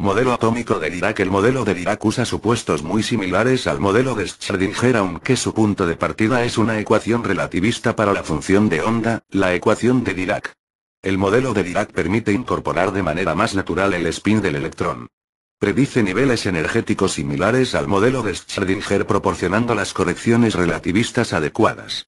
Modelo atómico de Dirac El modelo de Dirac usa supuestos muy similares al modelo de Schrödinger aunque su punto de partida es una ecuación relativista para la función de onda, la ecuación de Dirac. El modelo de Dirac permite incorporar de manera más natural el spin del electrón. Predice niveles energéticos similares al modelo de Schrödinger proporcionando las correcciones relativistas adecuadas.